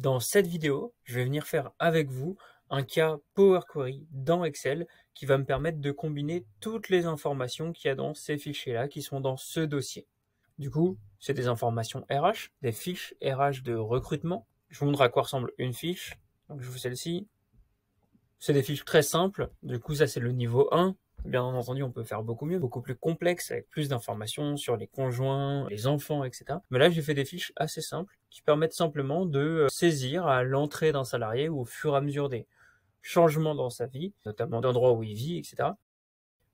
Dans cette vidéo, je vais venir faire avec vous un cas Power Query dans Excel qui va me permettre de combiner toutes les informations qu'il y a dans ces fichiers-là qui sont dans ce dossier. Du coup, c'est des informations RH, des fiches RH de recrutement. Je vous montre à quoi ressemble une fiche. je vous celle-ci. C'est des fiches très simples. Du coup, ça, c'est le niveau 1. Bien entendu, on peut faire beaucoup mieux, beaucoup plus complexe, avec plus d'informations sur les conjoints, les enfants, etc. Mais là, j'ai fait des fiches assez simples qui permettent simplement de euh, saisir à l'entrée d'un salarié ou au fur et à mesure des changements dans sa vie, notamment d'endroit où il vit, etc.,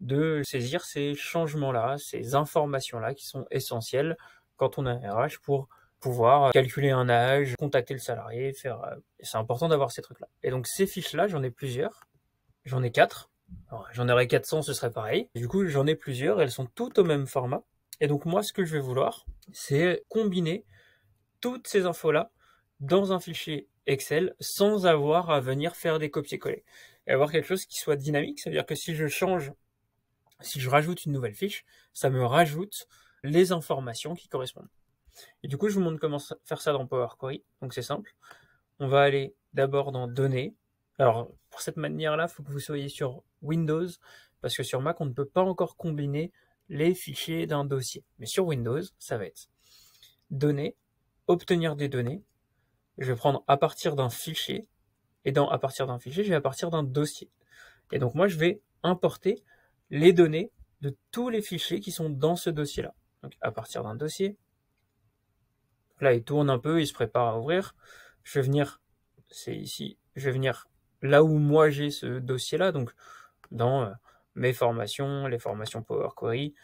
de saisir ces changements-là, ces informations-là qui sont essentielles quand on a un RH pour pouvoir calculer un âge, contacter le salarié, faire. Euh, c'est important d'avoir ces trucs-là. Et donc ces fiches-là, j'en ai plusieurs. J'en ai quatre. J'en aurais 400, ce serait pareil. Du coup, j'en ai plusieurs, elles sont toutes au même format. Et donc moi, ce que je vais vouloir, c'est combiner toutes ces infos-là dans un fichier Excel sans avoir à venir faire des copier-coller. Et avoir quelque chose qui soit dynamique, c'est-à-dire que si je change, si je rajoute une nouvelle fiche, ça me rajoute les informations qui correspondent. Et du coup, je vous montre comment faire ça dans Power Query. Donc c'est simple. On va aller d'abord dans Données. Alors pour cette manière-là, il faut que vous soyez sur Windows, parce que sur Mac, on ne peut pas encore combiner les fichiers d'un dossier. Mais sur Windows, ça va être données, obtenir des données. Je vais prendre à partir d'un fichier, et dans à partir d'un fichier, je vais à partir d'un dossier. Et donc moi, je vais importer les données de tous les fichiers qui sont dans ce dossier-là. Donc à partir d'un dossier. Là, il tourne un peu, il se prépare à ouvrir. Je vais venir, c'est ici, je vais venir là où moi j'ai ce dossier-là. Donc dans euh, mes formations, les formations Power Query,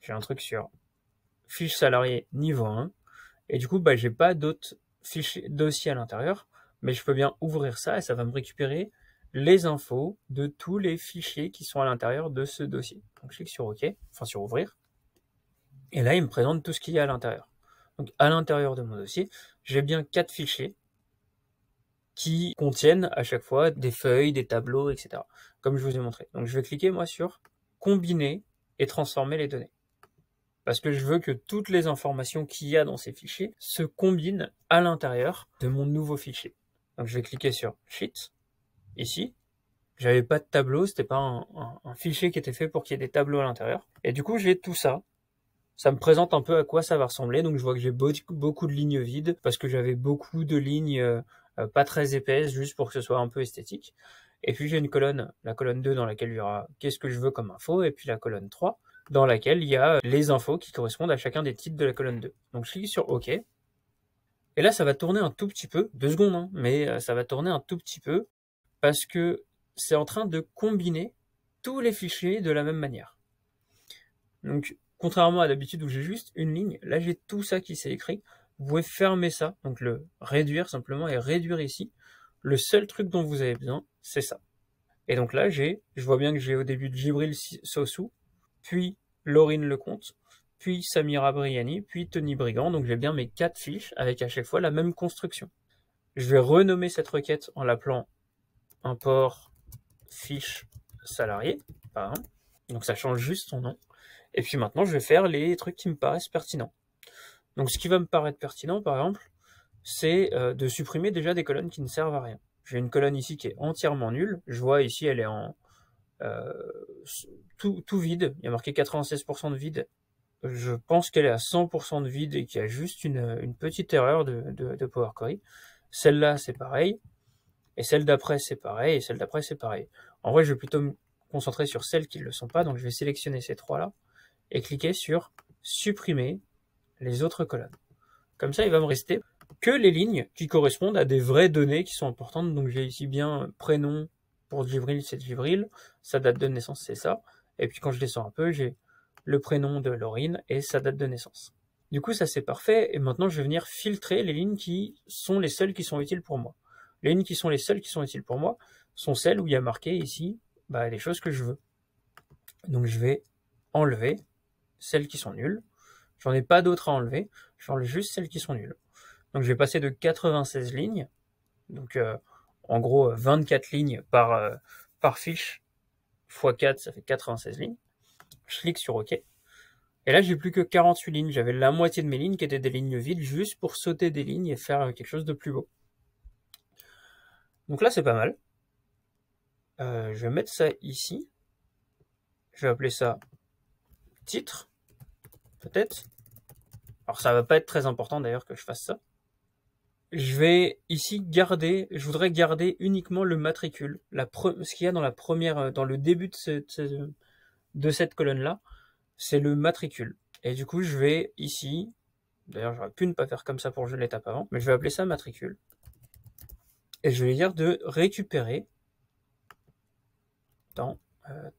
j'ai un truc sur fiche salarié niveau 1. Et du coup, bah, je n'ai pas d'autres fichiers, dossiers à l'intérieur, mais je peux bien ouvrir ça et ça va me récupérer les infos de tous les fichiers qui sont à l'intérieur de ce dossier. Donc, je clique sur OK, enfin sur ouvrir. Et là, il me présente tout ce qu'il y a à l'intérieur. Donc, à l'intérieur de mon dossier, j'ai bien quatre fichiers qui contiennent à chaque fois des feuilles, des tableaux, etc comme je vous ai montré. Donc je vais cliquer moi sur combiner et transformer les données. Parce que je veux que toutes les informations qu'il y a dans ces fichiers se combinent à l'intérieur de mon nouveau fichier. Donc je vais cliquer sur Sheet, ici. J'avais pas de tableau, c'était pas un, fichier qui était fait pour qu'il y ait des tableaux à l'intérieur. Et du coup, j'ai tout ça ça me présente un peu à quoi ça va ressembler. Donc je vois que j'ai beaucoup de lignes vides parce que j'avais beaucoup de lignes euh, euh, pas très épaisses juste pour que ce soit un peu esthétique. Et puis j'ai une colonne, la colonne 2 dans laquelle il y aura qu'est-ce que je veux comme info, et puis la colonne 3 dans laquelle il y a les infos qui correspondent à chacun des titres de la colonne 2. Donc je clique sur OK. Et là, ça va tourner un tout petit peu, deux secondes, hein, mais euh, ça va tourner un tout petit peu parce que c'est en train de combiner tous les fichiers de la même manière. Donc, contrairement à d'habitude où j'ai juste une ligne, là j'ai tout ça qui s'est écrit. Vous pouvez fermer ça, donc le réduire simplement et réduire ici le seul truc dont vous avez besoin, c'est ça. Et donc là, j'ai, je vois bien que j'ai au début de Gibril Sossou, puis Laurine Lecomte, puis Samira Briani, puis Tony Brigand. Donc j'ai bien mes quatre fiches avec à chaque fois la même construction. Je vais renommer cette requête en l'appelant import fiche salarié, Donc ça change juste son nom. Et puis maintenant, je vais faire les trucs qui me paraissent pertinents. Donc ce qui va me paraître pertinent, par exemple, c'est euh, de supprimer déjà des colonnes qui ne servent à rien. J'ai une colonne ici qui est entièrement nulle. Je vois ici, elle est en euh, tout, vide. Il y a marqué 96% de vide. Je pense qu'elle est à 100% de vide et qu'il y a juste une, petite erreur de, de Power Query. Celle-là, c'est pareil. Et celle d'après, c'est pareil. Et celle d'après, c'est pareil. En vrai, je vais plutôt me concentrer sur celles qui ne le sont pas. Donc, je vais sélectionner ces trois-là et cliquer sur supprimer les autres colonnes. Comme ça, il va me rester que les lignes qui correspondent à des vraies données qui sont importantes. Donc j'ai ici bien prénom pour Givril c'est Givril, sa date de naissance, c'est ça. Et puis quand je descends un peu, j'ai le prénom de Laurine et sa date de naissance. Du coup, ça c'est parfait. Et maintenant, je vais venir filtrer les lignes qui sont les seules qui sont utiles pour moi. Les lignes qui sont les seules qui sont utiles pour moi sont celles où il y a marqué ici bah, les choses que je veux. Donc je vais enlever celles qui sont nulles. J'en ai pas d'autres à enlever. J'enlève juste celles qui sont nulles. Donc je vais passer de 96 lignes, donc euh, en gros 24 euh, lignes par, euh, par fiche, x 4, ça fait 96 lignes. Je clique sur OK. Et là, j'ai plus que 48 lignes. J'avais la moitié de mes lignes qui étaient des lignes vides, juste pour sauter des lignes et faire quelque chose de plus beau. Donc là, c'est pas mal. je vais mettre ça ici. Je vais appeler ça titre, peut-être. Alors ça va pas être très important d'ailleurs que je fasse ça je vais ici garder, je voudrais garder uniquement le matricule, la ce qu'il y a dans la première, euh, dans le début de, cette, de cette colonne-là, c'est le matricule. Et du coup, je vais ici, d'ailleurs j'aurais pu ne pas faire comme ça pour jouer l'étape avant, mais je vais appeler ça matricule. Et je vais dire de récupérer dans, euh,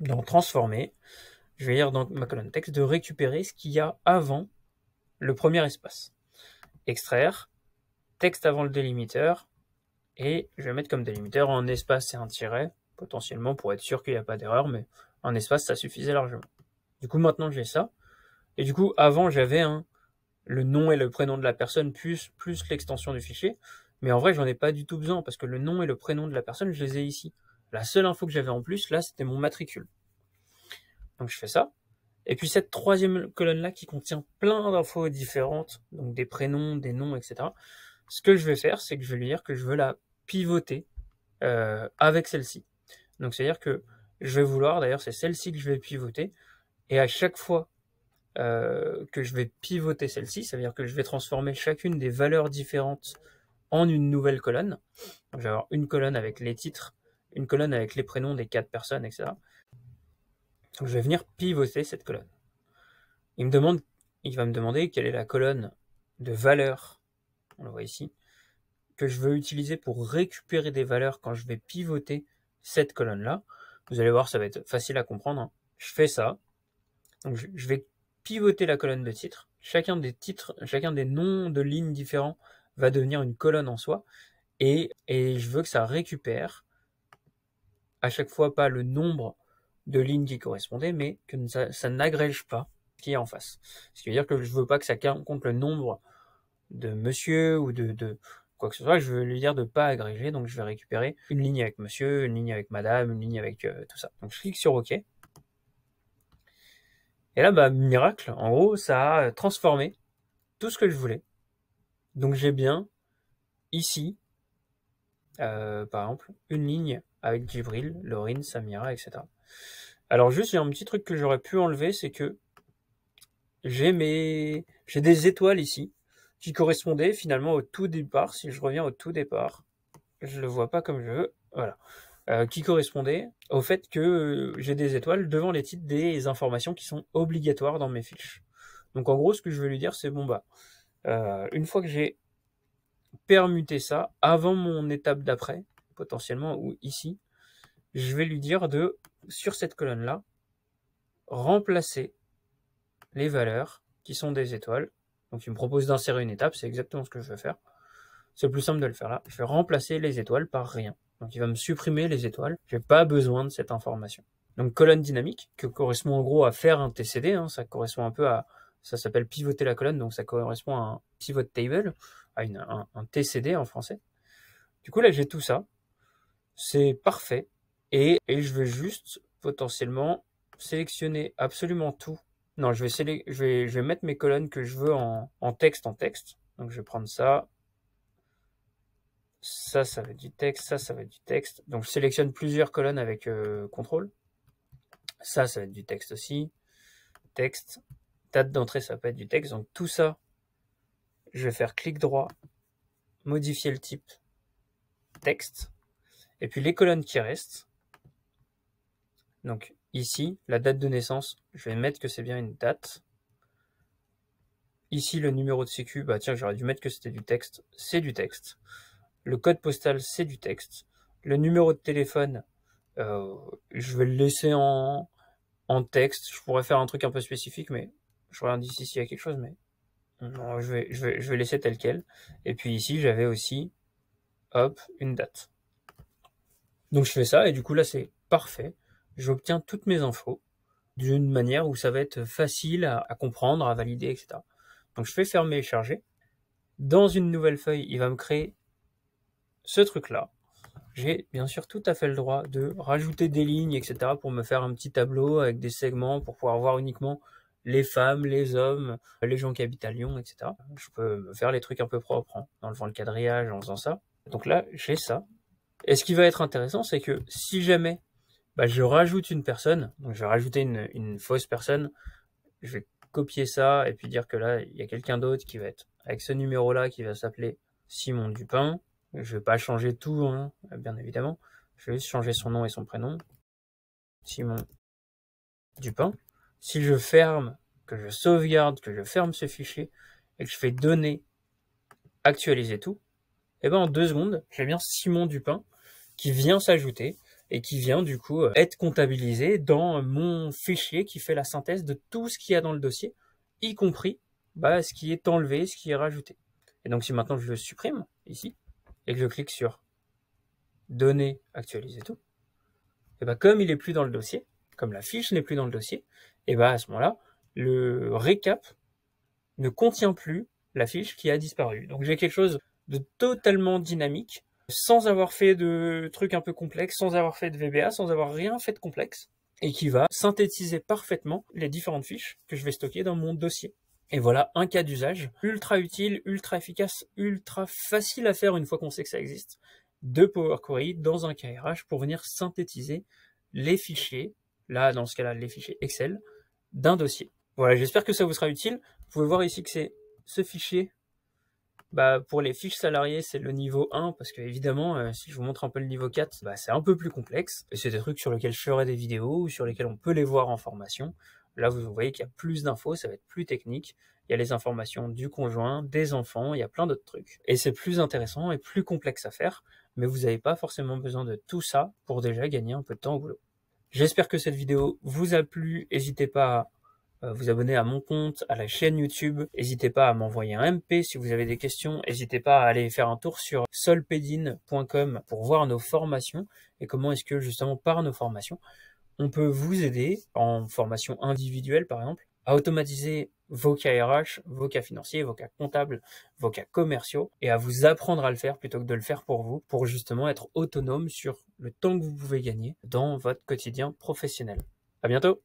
dans transformer, je vais dire dans ma colonne texte de récupérer ce qu'il y a avant le premier espace extraire, texte avant le délimiteur, et je vais mettre comme délimiteur un espace et un tiret, potentiellement pour être sûr qu'il n'y a pas d'erreur, mais un espace ça suffisait largement. Du coup maintenant j'ai ça, et du coup avant j'avais un le nom et le prénom de la personne plus, plus l'extension du fichier, mais en vrai j'en ai pas du tout besoin parce que le nom et le prénom de la personne je les ai ici. La seule info que j'avais en plus là c'était mon matricule. Donc je fais ça, et puis cette troisième colonne-là qui contient plein d'infos différentes, donc des prénoms, des noms, etc. Ce que je vais faire, c'est que je vais lui dire que je veux la pivoter euh, avec celle-ci. Donc c'est-à-dire que je vais vouloir, d'ailleurs c'est celle-ci que je vais pivoter, et à chaque fois euh, que je vais pivoter celle-ci, ça veut dire que je vais transformer chacune des valeurs différentes en une nouvelle colonne. Donc, je vais avoir une colonne avec les titres, une colonne avec les prénoms des quatre personnes, etc. Donc je vais venir pivoter cette colonne. Il, me demande, il va me demander quelle est la colonne de valeur, on le voit ici, que je veux utiliser pour récupérer des valeurs quand je vais pivoter cette colonne-là. Vous allez voir, ça va être facile à comprendre. Hein. Je fais ça. Donc je vais pivoter la colonne de titre. Chacun des titres, chacun des noms de lignes différents va devenir une colonne en soi. Et, et je veux que ça récupère à chaque fois pas le nombre de lignes qui correspondaient, mais que ça, n'agrège pas qui est en face. Ce qui veut dire que je veux pas que ça compte le nombre de monsieur ou de, quoi que ce soit. Je veux lui dire de pas agréger, donc je vais récupérer une ligne avec monsieur, une ligne avec madame, une ligne avec euh, tout ça. Donc je clique sur OK. Et là, bah, miracle, en gros, ça a transformé tout ce que je voulais. Donc j'ai bien ici, euh, par exemple, une ligne avec Jibril, Laurine, Samira, etc. Alors juste, il y a un petit truc que j'aurais pu enlever, c'est que j'ai mes... j'ai des étoiles ici qui correspondaient finalement au tout départ. Si je reviens au tout départ, je le vois pas comme je veux. Voilà. Euh, qui correspondait au fait que j'ai des étoiles devant les titres des informations qui sont obligatoires dans mes fiches. Donc en gros, ce que je veux lui dire, c'est bon bah, euh, une fois que j'ai permuté ça avant mon étape d'après, potentiellement ou ici, je vais lui dire de sur cette colonne-là, remplacer les valeurs qui sont des étoiles. Donc il me propose d'insérer une étape, c'est exactement ce que je veux faire. C'est plus simple de le faire là. Je vais remplacer les étoiles par rien. Donc il va me supprimer les étoiles. je n'ai pas besoin de cette information. Donc colonne dynamique, que correspond en gros à faire un TCD, hein. ça correspond un peu à, ça s'appelle pivoter la colonne, donc ça correspond à un pivot table, à un TCD en français. Du coup là j'ai tout ça, c'est parfait, et, je vais juste potentiellement sélectionner absolument tout. Non, je vais, je vais, mettre mes colonnes que je veux en, texte en texte. Donc je vais prendre ça, ça, ça va être du texte, ça, ça va être du texte. Donc, je sélectionne plusieurs colonnes avec euh, contrôle. Ça, ça va être du texte aussi. Texte, date d'entrée, ça peut être du texte. Donc, tout ça, je vais faire clic droit, modifier le type texte. Et puis, les colonnes qui restent, donc ici, la date de naissance, je vais mettre que c'est bien une date. Ici, le numéro de sécu, bah tiens, j'aurais dû mettre que c'était du texte, c'est du texte. Le code postal, c'est du texte. Le numéro de téléphone, euh, je vais le laisser en, en texte. Je pourrais faire un truc un peu spécifique, mais je regarde ici s'il y a quelque chose, mais je, vais, je, vais, je vais laisser tel quel. Et puis ici, j'avais aussi, hop, une date. Donc je fais ça, et du coup là, c'est parfait j'obtiens toutes mes infos d'une manière où ça va être facile à, comprendre, à valider, etc. Donc je fais fermer et charger. Dans une nouvelle feuille, il va me créer ce truc-là. J'ai bien sûr tout à fait le droit de rajouter des lignes, etc. pour me faire un petit tableau avec des segments pour pouvoir voir uniquement les femmes, les hommes, les gens qui habitent à Lyon, etc. Je peux me faire les trucs un peu propres en hein, enlevant le quadrillage, en faisant ça. Donc là, j'ai ça. Et ce qui va être intéressant, c'est que si jamais bah, je rajoute une personne, donc je vais rajouter une, fausse personne, je vais copier ça et puis dire que là, il y a quelqu'un d'autre qui va être avec ce numéro-là qui va s'appeler Simon Dupin. Je vais pas changer tout, hein, bien évidemment. Je vais juste changer son nom et son prénom. Simon Dupin. Si je ferme, que je sauvegarde, que je ferme ce fichier et que je fais donner, actualiser tout, et eh ben en deux secondes, j'ai bien Simon Dupin qui vient s'ajouter et qui vient du coup euh, être comptabilisé dans mon fichier qui fait la synthèse de tout ce qu'il y a dans le dossier, y compris bah, ce qui est enlevé, ce qui est rajouté. Et donc si maintenant je le supprime ici et que je clique sur données, actualiser tout, et bah, comme il n'est plus dans le dossier, comme la fiche n'est plus dans le dossier, et bah, à ce moment-là, le récap ne contient plus la fiche qui a disparu. Donc j'ai quelque chose de totalement dynamique sans avoir fait de trucs un peu complexes, sans avoir fait de VBA, sans avoir rien fait de complexe, et qui va synthétiser parfaitement les différentes fiches que je vais stocker dans mon dossier. Et voilà un cas d'usage ultra utile, ultra efficace, ultra facile à faire une fois qu'on sait que ça existe, de Power Query dans un KRH pour venir synthétiser les fichiers, là dans ce cas-là les fichiers Excel, d'un dossier. Voilà, j'espère que ça vous sera utile. Vous pouvez voir ici que c'est ce fichier bah, pour les fiches salariées, c'est le niveau 1, parce que évidemment, euh, si je vous montre un peu le niveau 4, bah, c'est un peu plus complexe. Et c'est des trucs sur lesquels je ferai des vidéos ou sur lesquels on peut les voir en formation. Là, vous voyez qu'il y a plus d'infos, ça va être plus technique. Il y a les informations du conjoint, des enfants, il y a plein d'autres trucs. Et c'est plus intéressant et plus complexe à faire, mais vous n'avez pas forcément besoin de tout ça pour déjà gagner un peu de temps au boulot. J'espère que cette vidéo vous a plu. N'hésitez pas à euh, vous abonner à mon compte, à la chaîne YouTube. N'hésitez pas à m'envoyer un MP si vous avez des questions. N'hésitez pas à aller faire un tour sur solpedin.com pour voir nos formations et comment est-ce que justement par nos formations, on peut vous aider en formation individuelle par exemple à automatiser vos cas RH, vos cas financiers, vos cas comptables, vos cas commerciaux, et à vous apprendre à le faire plutôt que de le faire pour vous, pour justement être autonome sur le temps que vous pouvez gagner dans votre quotidien professionnel. À bientôt!